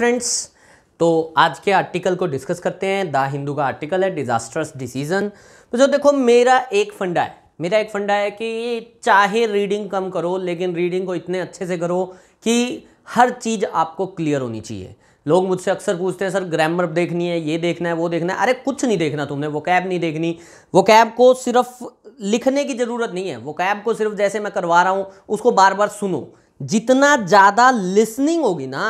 Friends तो आज के आर्टिकल को डिस्कस करते हैं द हिंदू का आर्टिकल है डिजास्टर्स डिसीजन तो जो देखो मेरा एक फंडा है मेरा एक फंडा है कि चाहे रीडिंग कम करो लेकिन रीडिंग को इतने अच्छे से करो कि हर चीज़ आपको क्लियर होनी चाहिए लोग मुझसे अक्सर पूछते हैं सर ग्रामर देखनी है ये देखना है वो देखना है अरे कुछ नहीं देखना तुमने वो कैब नहीं देखनी वो कैब को सिर्फ लिखने की ज़रूरत नहीं है वो कैब को सिर्फ जैसे मैं करवा रहा हूँ उसको बार बार सुनो जितना ज़्यादा लिसनिंग होगी ना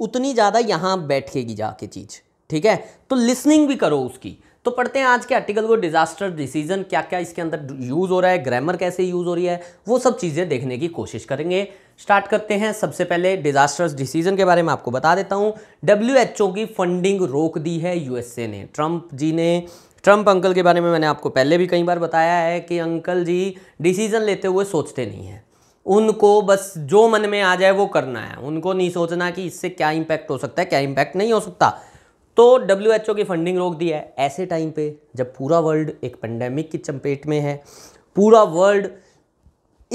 उतनी ज़्यादा यहाँ बैठेगी जाके चीज़ ठीक है तो लिसनिंग भी करो उसकी तो पढ़ते हैं आज के आर्टिकल को डिजास्टर डिसीजन क्या क्या इसके अंदर यूज़ हो रहा है ग्रामर कैसे यूज़ हो रही है वो सब चीज़ें देखने की कोशिश करेंगे स्टार्ट करते हैं सबसे पहले डिजास्टर्स डिसीजन के बारे में आपको बता देता हूँ डब्ल्यू की फंडिंग रोक दी है यूएसए ने ट्रंप जी ने ट्रंप अंकल के बारे में मैंने आपको पहले भी कई बार बताया है कि अंकल जी डिसीजन लेते हुए सोचते नहीं हैं उनको बस जो मन में आ जाए वो करना है उनको नहीं सोचना कि इससे क्या इम्पैक्ट हो सकता है क्या इम्पैक्ट नहीं हो सकता तो डब्ल्यू एच ओ की फंडिंग रोक दी है ऐसे टाइम पे जब पूरा वर्ल्ड एक पेंडेमिक की चंपेट में है पूरा वर्ल्ड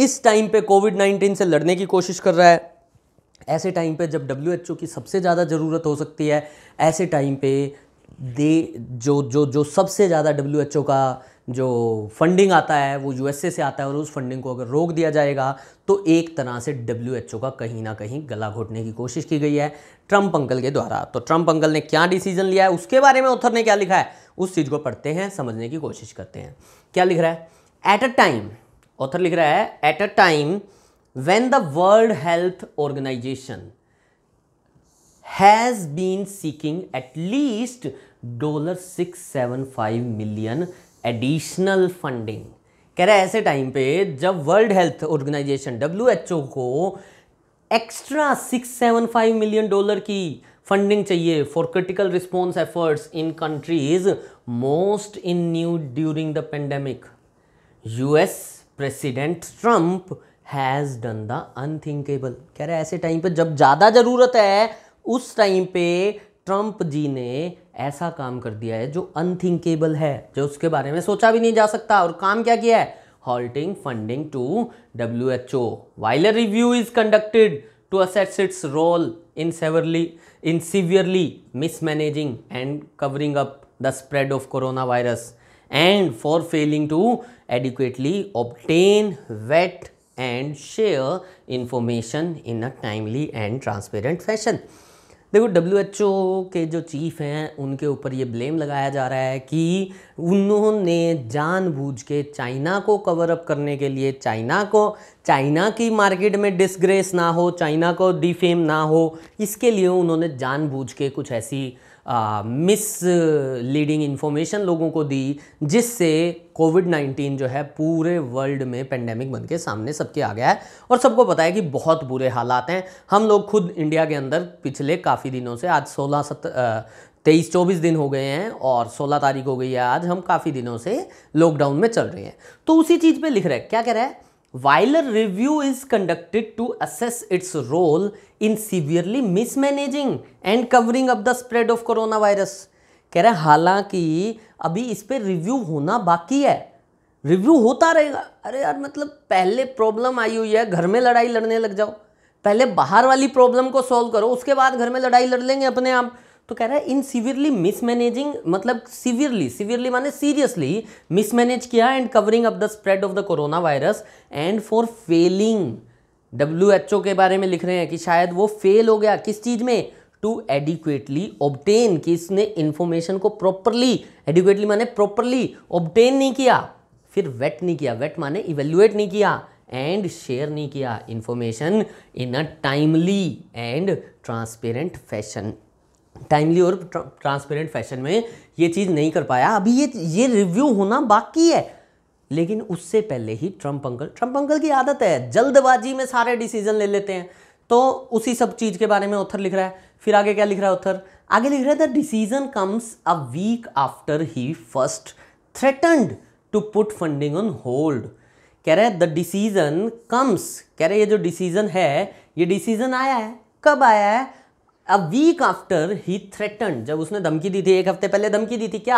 इस टाइम पे कोविड नाइन्टीन से लड़ने की कोशिश कर रहा है ऐसे टाइम पे जब डब्ल्यू एच ओ की सबसे ज़्यादा ज़रूरत हो सकती है ऐसे टाइम पे दे जो जो जो सबसे ज़्यादा डब्ल्यू एच ओ का जो फंडिंग आता है वो यूएसए से आता है और उस फंडिंग को अगर रोक दिया जाएगा तो एक तरह से डब्ल्यू एच ओ का कहीं ना कहीं गला घोटने की कोशिश की गई है ट्रंप अंकल के द्वारा तो ट्रंप अंकल ने क्या डिसीजन लिया है उसके बारे में ऑथर ने क्या लिखा है उस चीज़ को पढ़ते हैं समझने की कोशिश करते हैं क्या लिख रहा है एट अ टाइम ऑथर लिख रहा है at a time when the World Health Organization has been seeking at least dollar six seven five million additional funding कह रहा है ऐसे टाइम पे जब World Health Organization W H O को extra six seven five million dollar की funding चाहिए for critical response efforts in countries most in new during the pandemic US president Trump has done the unthinkable कह रहे हैं ऐसे time पे जब ज़्यादा ज़रूरत है उस टाइम पे ट्रंप जी ने ऐसा काम कर दिया है जो अनथिंकेबल है जो उसके बारे में सोचा भी नहीं जा सकता और काम क्या किया है halting funding to W H O while review is conducted to असेट्स its role in severely in severely mismanaging and covering up the spread of corona virus and for failing to adequately obtain vet and share information in a timely and transparent fashion देखो W के जो chief हैं उनके ऊपर ये blame लगाया जा रहा है कि उन्होंने जानबूझ के चाइना को कवर अप करने के लिए चाइना को चाइना की मार्केट में डिसग्रेस ना हो चाइना को डिफेम ना हो इसके लिए उन्होंने जानबूझ के कुछ ऐसी मिस लीडिंग इन्फॉर्मेशन लोगों को दी जिससे कोविड 19 जो है पूरे वर्ल्ड में पेंडेमिक बन के सामने सबके आ गया है और सबको पता है कि बहुत बुरे हालात हैं हम लोग खुद इंडिया के अंदर पिछले काफ़ी दिनों से आज सोलह सत तेईस चौबीस दिन हो गए हैं और सोलह तारीख हो गई है आज हम काफ़ी दिनों से लॉकडाउन में चल रहे हैं तो उसी चीज़ पर लिख रहा है क्या कह रहा है while review is conducted to assess its role in severely mismanaging and covering up the spread of corona virus कह रहे हैं हालांकि अभी इस पर रिव्यू होना बाकी है रिव्यू होता रहेगा अरे यार मतलब पहले प्रॉब्लम आई हुई है घर में लड़ाई लड़ने लग जाओ पहले बाहर वाली प्रॉब्लम को सॉल्व करो उसके बाद घर में लड़ाई लड़ लेंगे अपने आप तो कह रहा है इन सीवियरली मिसमैनेजिंग मतलब सीवियरली सीवियरली माने सीरियसली मिसमैनेज किया and covering up the spread of the corona virus and for failing W H O के बारे में लिख रहे हैं कि शायद वो फेल हो गया किस चीज़ में टू एडिक्वेटली ऑब्टेन कि इसने इन्फॉर्मेशन को प्रॉपरली एडिक्वेटली माने प्रॉपरली ऑब्टेन नहीं किया फिर वेट नहीं किया वेट माने इवेल्युएट नहीं किया एंड शेयर नहीं किया information in a timely and transparent fashion timely और ट्रांसपेरेंट फैशन में ये चीज़ नहीं कर पाया अभी ये ये रिव्यू होना बाकी है लेकिन उससे पहले ही ट्रंप अंकल ट्रंप अंकल की आदत है जल्दबाजी में सारे डिसीजन ले लेते हैं तो उसी सब चीज़ के बारे में ऑथर लिख रहा है फिर आगे क्या लिख रहा है ऑथर आगे लिख रहा है the decision comes a week after he first threatened to put funding on hold कह रहे हैं द डिसीजन कम्स कह रहे ये जो डिसीजन है ये डिसीजन आया है कब आया है a week after he threaten जब उसने धमकी दी थी एक हफ्ते पहले धमकी दी थी क्या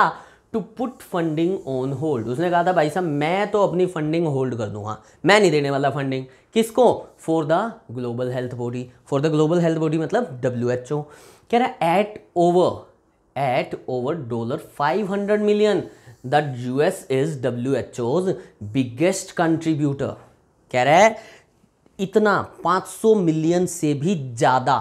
to put funding on hold उसने कहा था भाई साहब मैं तो अपनी फंडिंग होल्ड कर दूंगा मैं नहीं देने वाला फंडिंग किसको for the global health body for the global health body मतलब डब्ल्यू एच ओ कह रहा है at over at over dollar five hundred million that U S is W H O's biggest contributor कह रहा है इतना सौ मिलियन से भी ज़्यादा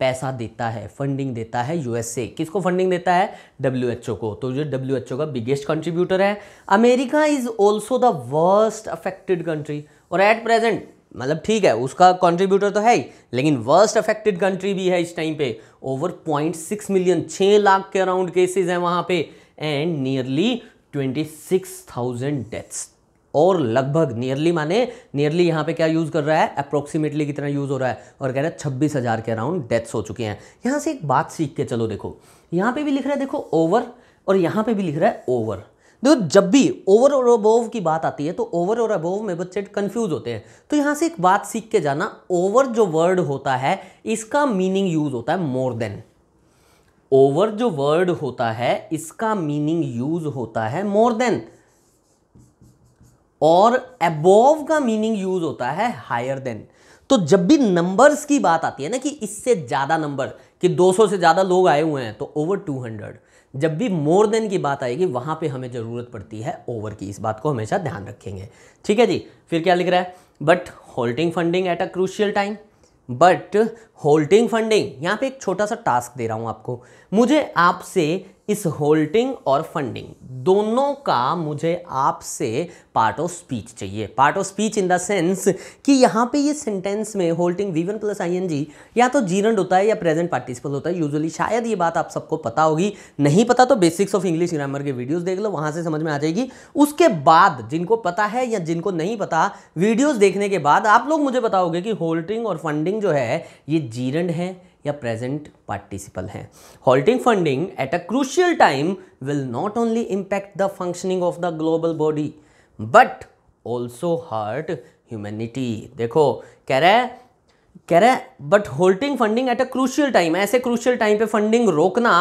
पैसा देता है फंडिंग देता है यूएसए किसको फंडिंग देता है डब्ल्यू को तो जो डब्ल्यू का बिगेस्ट कंट्रीब्यूटर है America is also the worst affected country और एट प्रेजेंट मतलब ठीक है उसका कंट्रीब्यूटर तो है ही लेकिन वर्स्ट अफेक्टेड कंट्री भी है इस टाइम पे ओवर पॉइंट सिक्स मिलियन छः लाख के अराउंड केसेस हैं वहाँ पे and nearly twenty six thousand deaths और लगभग नियरली माने नियरली यहाँ पे क्या यूज़ कर रहा है अप्रोक्सीमेटली कितना यूज़ हो रहा है और कह रहा है छब्बीस हज़ार के अराउंड डेथ्स हो चुके हैं यहाँ से एक बात सीख के चलो देखो यहाँ पे भी लिख रहा है देखो ओवर और यहाँ पे भी लिख रहा है ओवर देखो जब भी ओवर और अबोव की बात आती है तो ओवर और अबोव में बच्चे कंफ्यूज होते हैं तो यहाँ से एक बात सीख के जाना ओवर जो वर्ड होता है इसका मीनिंग यूज होता है मोर देन ओवर जो वर्ड होता है इसका मीनिंग यूज होता है मोर देन और एबोव का मीनिंग यूज होता है हायर देन तो जब भी नंबर्स की बात आती है ना कि इससे ज़्यादा नंबर कि 200 से ज़्यादा लोग आए हुए हैं तो ओवर 200 जब भी मोर देन की बात आएगी वहां पे हमें ज़रूरत पड़ती है ओवर की इस बात को हमेशा ध्यान रखेंगे ठीक है जी फिर क्या लिख रहा है but halting funding at a crucial time but halting funding यहां पे एक छोटा सा टास्क दे रहा हूं आपको मुझे आपसे इस होल्डिंग और फंडिंग दोनों का मुझे आपसे पार्ट ऑफ स्पीच चाहिए part of speech in the sense कि यहाँ पे ये सेंटेंस में holding V one plus I N G या तो जीरंड होता है या प्रेजेंट पार्टिसिपल होता है यूजुअली शायद ये बात आप सबको पता होगी नहीं पता तो बेसिक्स ऑफ इंग्लिश ग्रामर के वीडियोज देख लो वहां से समझ में आ जाएगी उसके बाद जिनको पता है या जिनको नहीं पता वीडियोज़ देखने के बाद आप लोग मुझे बताओगे कि होल्डिंग और फंडिंग जो है ये जीरंड है या प्रेजेंट पार्टिसिपल हैं halting funding at a crucial time will not only impact the functioning of the global body but also hurt humanity देखो कह रहे है कह रहे but halting funding at a crucial time ऐसे क्रूशियल टाइम पे funding रोकना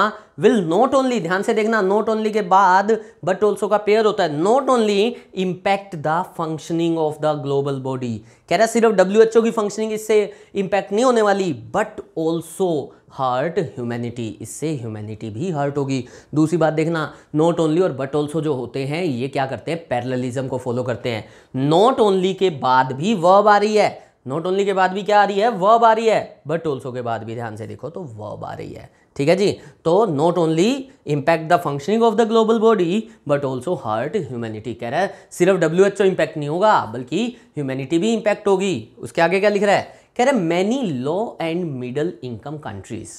विल नॉट ओनली ध्यान से देखना नॉट ओनली के बाद बट ऑल्सो का पेयर होता है not only impact the functioning of the global body कह रहा सिर्फ डब्ल्यू की फंक्शनिंग इससे इंपैक्ट नहीं होने वाली बट ऑल्सो हर्ट ह्यूमैनिटी इससे ह्यूमैनिटी भी हर्ट होगी दूसरी बात देखना नॉट ओनली और बट ऑल्सो जो होते हैं ये क्या करते हैं पैरलिज्म को फॉलो करते हैं नॉट ओनली के बाद भी वर्ब आ रही है नॉट ओनली के बाद भी क्या आ रही है वर्ब आ रही है बट ऑल्सो के बाद भी ध्यान से देखो तो वर्ब आ रही है ठीक है जी तो not only impact the functioning of the global body but also hurt humanity कह रहा है सिर्फ डब्ल्यू एच ओ इम्पैक्ट नहीं होगा बल्कि ह्यूमैनिटी भी इम्पैक्ट होगी उसके आगे क्या लिख रहा है कह रहे many low and middle income countries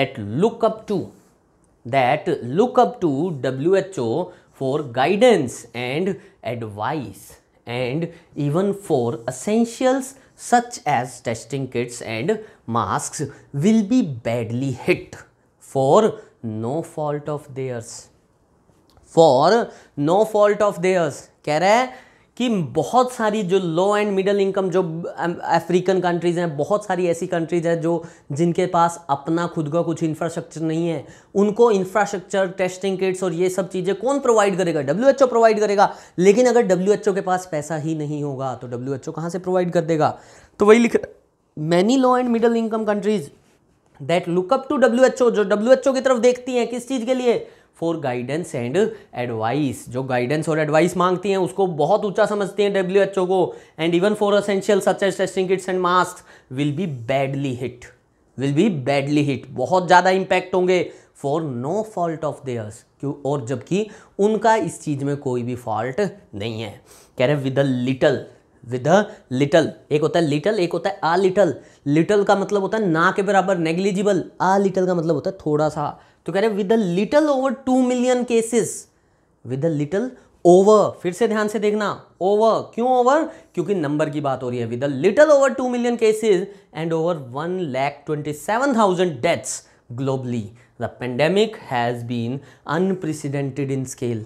that look up to that look up to W H O for guidance and advice and even for essentials such as testing kits and masks will be badly hit for no fault of theirs. For no fault of theirs. कह रहा है कि बहुत सारी जो low and middle income जो African countries हैं बहुत सारी ऐसी कंट्रीज़ हैं जो जिनके पास अपना खुद का कुछ इंफ्रास्ट्रक्चर नहीं है उनको इंफ्रास्ट्रक्चर टेस्टिंग किट्स और ये सब चीज़ें कौन प्रोवाइड करेगा डब्ल्यू प्रोवाइड करेगा लेकिन अगर डब्ल्यू के पास पैसा ही नहीं होगा तो डब्ल्यू एच से प्रोवाइड कर देगा तो वही लिख many low and middle income countries that look up to W H O जो डब्ल्यू एच ओ की तरफ देखती हैं किस चीज़ के लिए फॉर गाइडेंस एंड एडवाइस जो गाइडेंस और एडवाइस मांगती हैं उसको बहुत ऊंचा समझती हैं डब्ल्यू एच ओ को and even for essential such as testing kits and mask will be badly hit will be badly hit बहुत ज़्यादा इम्पैक्ट होंगे for no fault of theirs क्यों और जबकि उनका इस चीज़ में कोई भी फॉल्ट नहीं है कह रहे with a little with a little एक होता है लिटल एक होता है आ लिटल लिटल का मतलब होता है ना के बराबर नेग्लिजिबल आ लिटल का मतलब होता है थोड़ा सा तो कह रहे with a little over two million cases with a little over फिर से ध्यान से देखना ओवर क्यों ओवर क्योंकि नंबर की बात हो रही है with a little over two million cases and over one lakh twenty seven thousand deaths globally the pandemic has been unprecedented in scale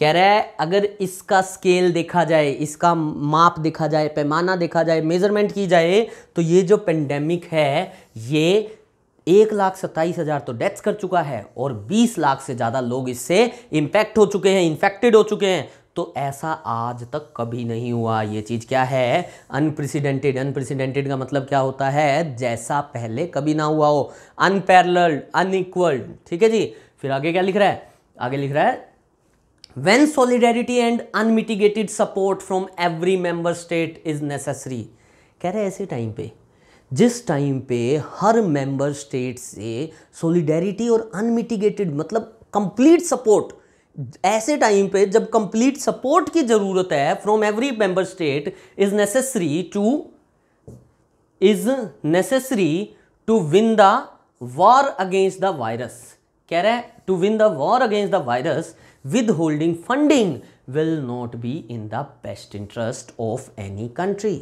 कह रहा है अगर इसका स्केल देखा जाए इसका माप देखा जाए पैमाना देखा जाए मेजरमेंट की जाए तो ये जो पेंडेमिक है ये एक लाख सत्ताईस हजार तो डेथ्स कर चुका है और बीस लाख से ज़्यादा लोग इससे इंपैक्ट हो चुके हैं इंफेक्टेड हो चुके हैं तो ऐसा आज तक कभी नहीं हुआ ये चीज़ क्या है अनप्रेसिडेंटेड अनप्रेसिडेंटेड का मतलब क्या होता है जैसा पहले कभी ना हुआ हो अनपैरल्ड अनइक्वल्ड ठीक है जी फिर आगे क्या लिख रहा है आगे लिख रहा है when solidarity and unmitigated support from every member state is necessary कह रहे ऐसे टाइम पे जिस टाइम पे हर मेंबर स्टेट से सॉलिडेरिटी और अनमिटिगेटेड मतलब कंप्लीट सपोर्ट ऐसे टाइम पे जब कंप्लीट सपोर्ट की जरूरत है from every member state is necessary to is necessary to win the war against the virus कह रहे हैं to win the war against the virus with holding funding will not be in the best interest of any country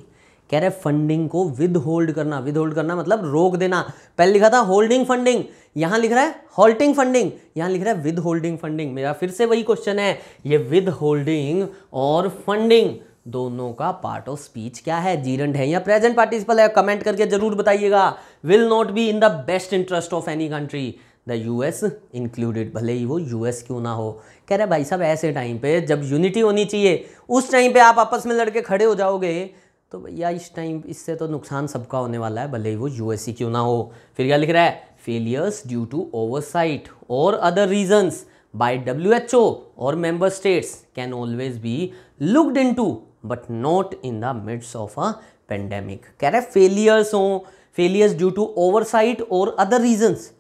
कह रहे funding को withhold करना withhold करना मतलब रोक देना पहले लिखा था होल्डिंग फंडिंग यहां लिख रहा है हॉल्टिंग फंडिंग यहां लिख रहा है विद होल्डिंग फंडिंग मेरा फिर से वही क्वेश्चन है ये विद होल्डिंग और फंडिंग दोनों का पार्ट ऑफ स्पीच क्या है जीरंड है या प्रेजेंट पार्टिसिपल है कमेंट करके जरूर बताइएगा will not be in the best interest of any country the US included भले ही वो यूएस क्यों ना हो कह रहे भाई साहब ऐसे टाइम पे जब यूनिटी होनी चाहिए उस टाइम पे आप आपस में लड़के खड़े हो जाओगे तो भैया इस टाइम इससे तो नुकसान सबका होने वाला है भले ही वो यूएससी क्यों ना हो फिर क्या लिख रहा है फेलियर्स ड्यू टू ओवरसाइट और other reasons by W H O और member states can always be looked into but not in the midst of a pandemic कह रहे फेलियर्स हों फेलियर्स ड्यू टू ओवरसाइट और other reasons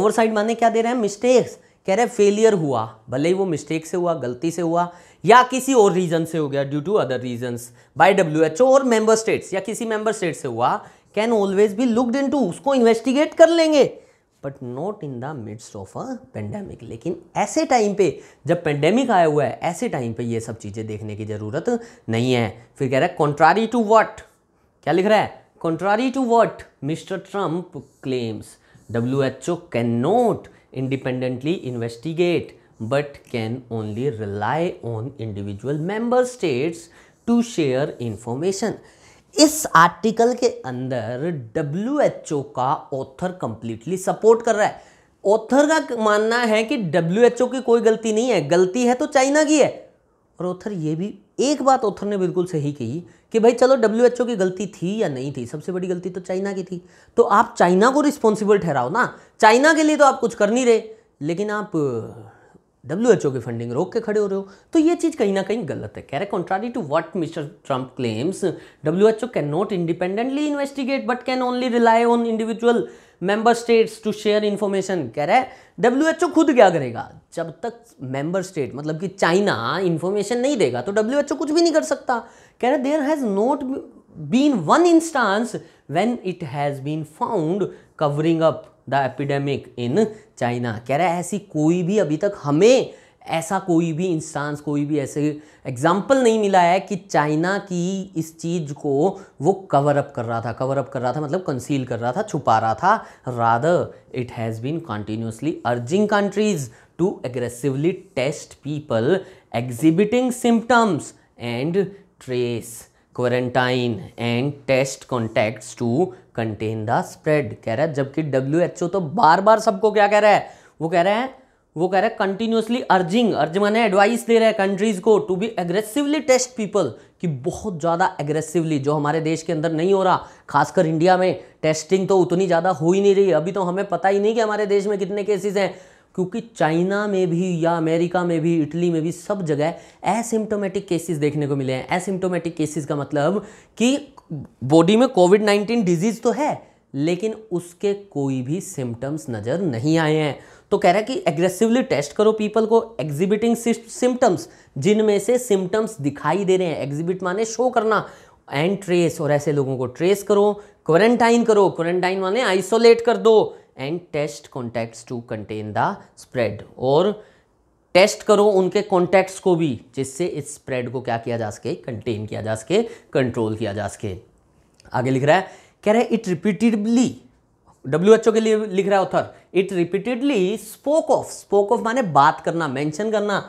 oversight माने क्या दे रहे हैं मिस्टेक्स कह रहे फेलियर हुआ भले ही वो मिस्टेक से हुआ गलती से हुआ या किसी और रीजन से हो गया due to other reason by W H O और मेंबर स्टेट्स या किसी मेंबर स्टेट से हुआ can always be looked into उसको इन्वेस्टिगेट कर लेंगे but not in the midst of a pandemic लेकिन ऐसे टाइम पे जब पेंडेमिक आया हुआ है ऐसे टाइम पे ये सब चीज़ें देखने की ज़रूरत नहीं है फिर कह रहा है कॉन्ट्रारी टू वट क्या लिख रहा है contrary to what mister Trump claims W H O can not independently investigate but can only rely on individual member states to share information. इस आर्टिकल के अंदर डब्ल्यू एच ओ का ऑथर कंप्लीटली सपोर्ट कर रहा है ऑथर का मानना है कि डब्ल्यू एच ओ की कोई गलती नहीं है गलती है तो चाइना की है और ऑथर ये भी एक बात ऑथर ने बिल्कुल सही कही कि भाई चलो डब्ल्यू एच ओ की गलती थी या नहीं थी सबसे बड़ी गलती तो चाइना की थी तो आप चाइना को रिस्पॉन्सिबल ठहराओ ना चाइना के लिए तो आप कुछ कर नहीं रहे लेकिन आप डब्ल्यू की फंडिंग रोक के खड़े हो रहे हो तो ये चीज़ कहीं ना कहीं गलत है कह रहे contrary to what mister Trump claims W H O can not independently investigate but can only rely on individual member states to share information कह रहे डब्ल्यू एच ओ खुद क्या करेगा जब तक मेंबर स्टेट मतलब कि चाइना इन्फॉर्मेशन नहीं देगा तो डब्ल्यू एच ओ कुछ भी नहीं कर सकता कह रहे there has not been one instance when it has been found covering up the epidemic in China कह रहा है ऐसी कोई भी अभी तक हमें ऐसा कोई भी इंस्टांस कोई भी ऐसे एग्जाम्पल नहीं मिला है कि चाइना की इस चीज़ को वो कवर अप कर रहा था कवर अप कर रहा था मतलब कंसील कर रहा था छुपा रहा था rather it has been continuously urging countries to aggressively test people exhibiting symptoms and trace quarantine and test contacts to contain the spread कह रहा है जबकि डब्ल्यू एच ओ तो बार बार सबको क्या कह रहा है वो कह रहे हैं वो कह रहे हैं कंटिन्यूसली अर्जिंग अर्ज माने एडवाइस दे रहे हैं कंट्रीज को to be aggressively test people कि बहुत ज़्यादा एग्रेसिवली जो हमारे देश के अंदर नहीं हो रहा खासकर इंडिया में टेस्टिंग तो उतनी ज़्यादा हो ही नहीं रही अभी तो हमें पता ही नहीं कि हमारे देश में कितने केसेस हैं क्योंकि चाइना में भी या अमेरिका में भी इटली में भी सब जगह एसिम्टोमेटिक केसेस देखने को मिले हैं एसिम्टोमेटिक केसेस का मतलब कि बॉडी में कोविड नाइन्टीन डिजीज तो है लेकिन उसके कोई भी सिम्टम्स नज़र नहीं आए हैं तो कह रहा है कि एग्रेसिवली टेस्ट करो पीपल को एग्जिबिटिंग सिम्टम्स जिनमें से सिम्टम्स दिखाई दे रहे हैं एग्जिबिट माने शो करना एंड ट्रेस और ऐसे लोगों को ट्रेस करो क्वारंटाइन करो क्वारंटाइन माने आइसोलेट कर दो and test contacts to contain the spread और टेस्ट करो उनके कॉन्टैक्ट्स को भी जिससे इस स्प्रेड को क्या किया जा सके कंटेन किया जा सके कंट्रोल किया जा सके आगे लिख रहा है कह रहे इट रिपीटेडली डब्ल्यू के लिए लिख रहा है author it repeatedly spoke of spoke of माने बात करना मेंशन करना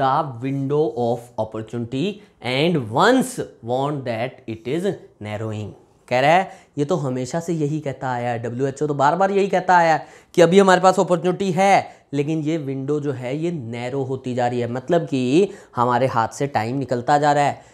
the window of opportunity and once warned that it is narrowing कह रहा है ये तो हमेशा से यही कहता आया है डब्ल्यू तो बार बार यही कहता आया है कि अभी हमारे पास अपॉर्चुनिटी है लेकिन ये विंडो जो है ये नैरो होती जा रही है मतलब कि हमारे हाथ से टाइम निकलता जा रहा है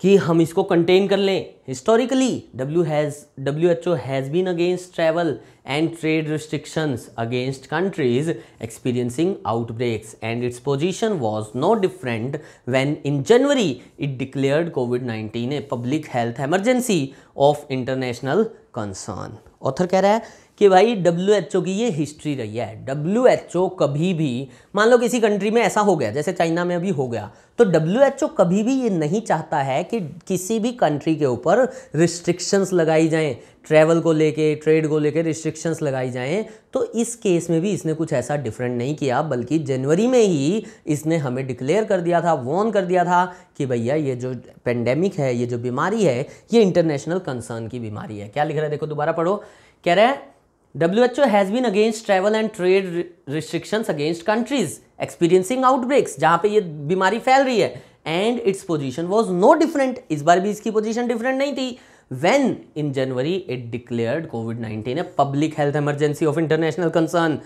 कि हम इसको कंटेन कर लें historically W has W H O has been against travel and trade restrictions against countries experiencing outbreaks and its position was no different when in January it declared covid 19 a public health emergency of international concern author कह रहा है कि भाई W H O की ये history रही है W H ओ कभी भी मान लो किसी कंट्री में ऐसा हो गया जैसे चाइना में अभी हो गया तो डब्ल्यू एच ओ कभी भी ये नहीं चाहता है कि किसी भी कंट्री के ऊपर रिस्ट्रिक्शंस लगाई जाएं ट्रैवल को लेके ट्रेड को लेके रिस्ट्रिक्शंस लगाई जाएं तो इस केस में भी इसने कुछ ऐसा डिफरेंट नहीं किया बल्कि जनवरी में ही इसने हमें डिक्लेयर कर दिया था वॉर्न कर दिया था कि भैया ये जो पेंडेमिक है ये जो बीमारी है ये इंटरनेशनल कंसर्न की बीमारी है क्या लिख रहा है देखो दोबारा पढ़ो कह रहे हैं WHO has been against travel and trade restrictions against countries experiencing outbreaks जहां पे ये बीमारी फैल रही है and its position was no different इस बार भी इसकी पोजीशन डिफरेंट नहीं थी when in January it declared COVID-19 a public health emergency of international concern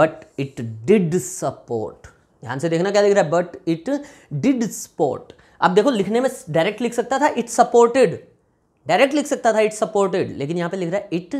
but it did support ध्यान से देखना क्या दिख रहा है बट इट डिड सपोर्ट अब देखो लिखने में डायरेक्ट लिख सकता था इट सपोर्टेड डायरेक्ट लिख सकता था इट सपोर्टेड लेकिन यहां पे लिख रहा है इट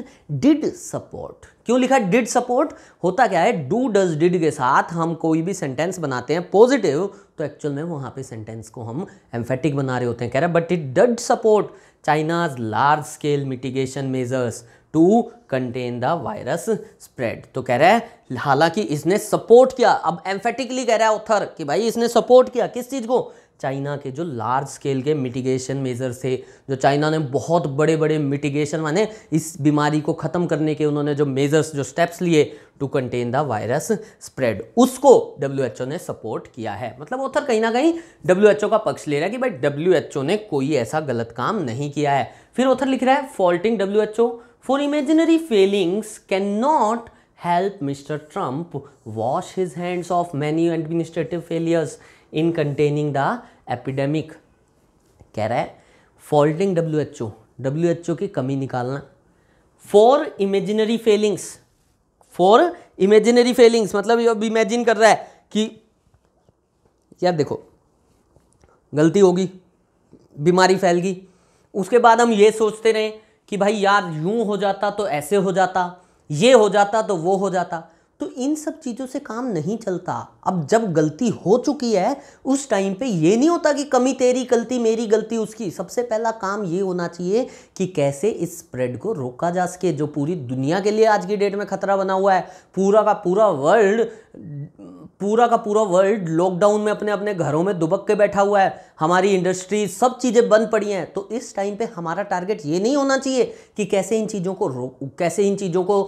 डिड सपोर्ट क्यों लिखा डिड सपोर्ट होता क्या है डू डज डिड के साथ हम कोई भी सेंटेंस बनाते हैं पॉजिटिव तो एक्चुअल में वहां पे सेंटेंस को हम एम्फेटिक बना रहे होते हैं कह रहा है but it did support China's large scale mitigation measures to contain the virus spread तो कह रहा है हालांकि इसने सपोर्ट किया अब एम्फेटिकली कह रहा है ऑथर कि भाई इसने सपोर्ट किया किस चीज़ को चाइना के जो लार्ज स्केल के मिटिगेशन मेज़र्स थे जो चाइना ने बहुत बड़े बड़े मिटिगेशन माने इस बीमारी को ख़त्म करने के उन्होंने जो मेज़र्स जो स्टेप्स लिए to contain the virus spread उसको डब्ल्यू ने सपोर्ट किया है मतलब ऑथर कहीं ना कहीं डब्ल्यू का पक्ष ले रहा है कि भाई डब्ल्यू ने कोई ऐसा गलत काम नहीं किया है फिर ऑथर लिख रहा है faulting W for imaginary failings can not help mister Trump wash his hands off many administrative failures in containing the epidemic कह रहा है faulting W H O W H O की कमी निकालना for imaginary failings for imaginary failings मतलब ये imagine कर रहा है कि यार देखो गलती होगी बीमारी फैल गई उसके बाद हम ये सोचते रहे कि भाई यार यूं हो जाता तो ऐसे हो जाता ये हो जाता तो वो हो जाता तो इन सब चीज़ों से काम नहीं चलता अब जब गलती हो चुकी है उस टाइम पे ये नहीं होता कि कमी तेरी गलती मेरी गलती उसकी सबसे पहला काम ये होना चाहिए कि कैसे इस स्प्रेड को रोका जा सके जो पूरी दुनिया के लिए आज की डेट में खतरा बना हुआ है पूरा का पूरा वर्ल्ड पूरा का पूरा वर्ल्ड लॉकडाउन में अपने अपने घरों में दुबक के बैठा हुआ है हमारी इंडस्ट्री सब चीज़ें बंद पड़ी हैं तो इस टाइम पे हमारा टारगेट ये नहीं होना चाहिए कि कैसे इन चीज़ों को रो कैसे इन चीज़ों को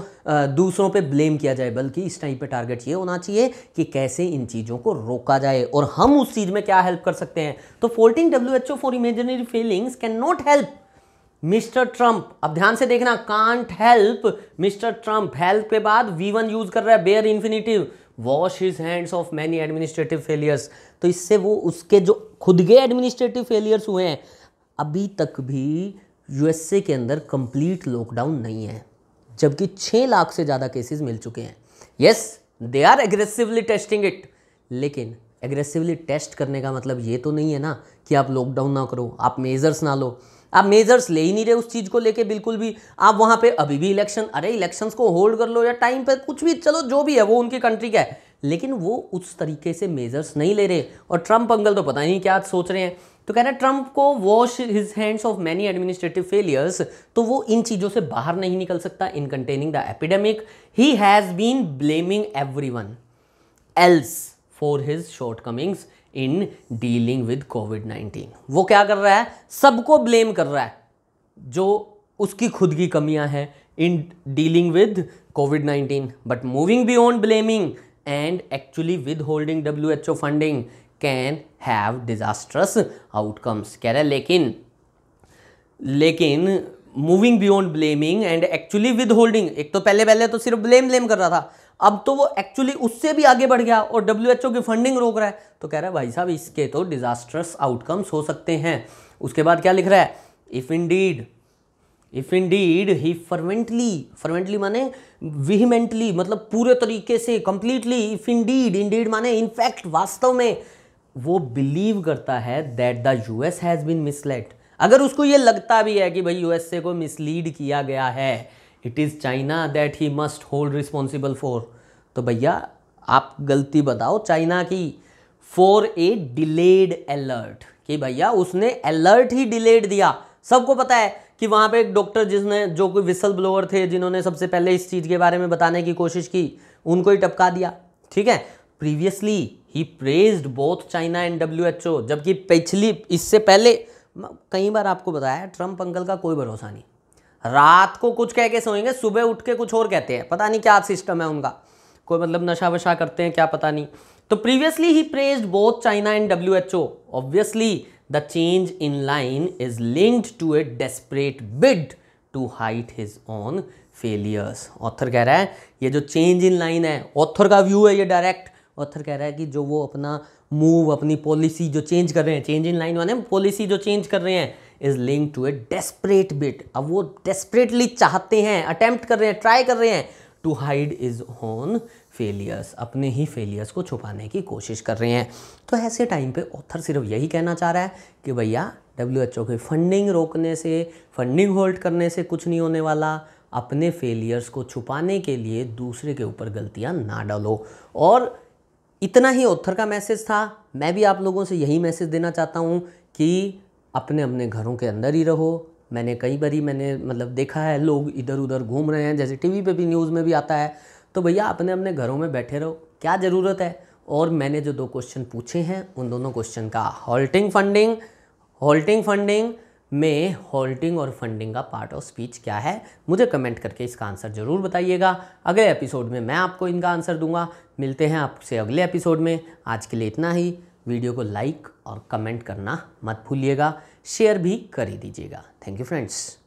दूसरों पे ब्लेम किया जाए बल्कि कि इस टाइम पे टारगेट ये होना चाहिए कि कैसे इन चीज़ों को रोका जाए और हम उस चीज़ में क्या हेल्प कर सकते हैं तो faulting W H O for imaginary feelings can not help mister Trump अब ध्यान से देखना can't help mister Trump help के बाद वी वन यूज कर रहा है bare infinitive wash his hands off many administrative failures तो इससे वो उसके जो खुद के एडमिनिस्ट्रेटिव फेलियर्स हुए हैं अभी तक भी यूएसए के अंदर कंप्लीट लॉकडाउन नहीं है जबकि छः लाख से ज़्यादा केसेस मिल चुके हैं yes they are aggressively testing it लेकिन एग्रेसिवली टेस्ट करने का मतलब ये तो नहीं है ना कि आप लॉकडाउन ना करो आप मेजर्स ना लो आप मेजर्स ले ही नहीं रहे उस चीज़ को लेके बिल्कुल भी आप वहाँ पे अभी भी इलेक्शन अरे इलेक्शंस को होल्ड कर लो या टाइम पर कुछ भी चलो जो भी है वो उनकी कंट्री का है लेकिन वो उस तरीके से मेजर्स नहीं ले रहे और ट्रम्प अंकल तो पता नहीं क्या सोच रहे हैं तो कह रहे हैं ट्रंप को wash his hands off many administrative failures तो वो इन चीज़ों से बाहर नहीं निकल सकता in containing the epidemic he has been blaming everyone else for his comings in dealing with covid nineteen वो क्या कर रहा है सबको ब्लेम कर रहा है जो उसकी खुद की कमियां हैं in dealing with covid nineteen but moving beyond blaming and actually withholding W H O funding can have disastrous outcomes कह रहे लेकिन लेकिन moving beyond blaming and actually withholding एक तो पहले पहले तो सिर्फ ब्लेम ब्लेम कर रहा था अब तो वो एक्चुअली उससे भी आगे बढ़ गया और डब्ल्यू एच ओ की फंडिंग रोक रहा है तो कह रहा है भाई साहब इसके तो डिज़ास्ट्रस आउटकम्स हो सकते हैं उसके बाद क्या लिख रहा है if indeed if indeed he fervently fervently माने विहिमेंटली मतलब पूरे तरीके से completely if indeed indeed माने इनफैक्ट वास्तव में वो बिलीव करता है that the US has been misled अगर उसको ये लगता भी है कि भाई यूएसए को मिसलीड किया गया है it is China that he must hold responsible for तो भैया आप गलती बताओ चाइना की फॉर ए डिलेड अलर्ट कि भैया उसने अलर्ट ही डिलेड दिया सबको पता है कि वहाँ पे एक डॉक्टर जिसने जो कोई विसल ब्लोअर थे जिन्होंने सबसे पहले इस चीज़ के बारे में बताने की कोशिश की उनको ही टपका दिया ठीक है previously he praised both China and W जबकि पिछली इससे पहले कई बार आपको बताया ट्रम्प अंकल का कोई भरोसा नहीं रात को कुछ कह के सोएंगे सुबह उठ के कुछ और कहते हैं पता नहीं क्या सिस्टम है उनका कोई मतलब नशा वशा करते हैं क्या पता नहीं तो previously he praised both China and W H O obviously the change in line is linked to a desperate bid to hide his own failures author कह रहा है ये जो चेंज इन लाइन है ऑथर का व्यू है ये direct author कह रहा है कि जो वो अपना मूव अपनी पॉलिसी जो चेंज कर रहे हैं चेंज इन लाइन वाले पॉलिसी जो चेंज कर रहे हैं is link to a desperate bit अब वो डेस्परेटली चाहते हैं अटैम्प्ट कर रहे हैं ट्राई कर रहे हैं to hide his own failures अपने ही फेलियर्स को छुपाने की कोशिश कर रहे हैं तो ऐसे टाइम पे ऑथर सिर्फ यही कहना चाह रहा है कि भैया डब्ल्यू एच ओ की फंडिंग रोकने से फंडिंग होल्ड करने से कुछ नहीं होने वाला अपने फेलियर्स को छुपाने के लिए दूसरे के ऊपर गलतियाँ ना डालो और इतना ही ऑथर का मैसेज था मैं भी आप लोगों से यही मैसेज देना चाहता हूँ कि अपने अपने घरों के अंदर ही रहो मैंने कई बारी मैंने मतलब देखा है लोग इधर उधर घूम रहे हैं जैसे टीवी पे भी न्यूज़ में भी आता है तो भैया अपने अपने घरों में बैठे रहो क्या ज़रूरत है और मैंने जो दो क्वेश्चन पूछे हैं उन दोनों क्वेश्चन का हॉल्टिंग फंडिंग हॉल्टिंग फंडिंग में हॉल्टिंग और फंडिंग का पार्ट ऑफ स्पीच क्या है मुझे कमेंट करके इसका आंसर ज़रूर बताइएगा अगले एपिसोड में मैं आपको इनका आंसर दूंगा मिलते हैं आपसे अगले एपिसोड में आज के लिए इतना ही वीडियो को लाइक और कमेंट करना मत भूलिएगा शेयर भी कर ही दीजिएगा थैंक यू फ्रेंड्स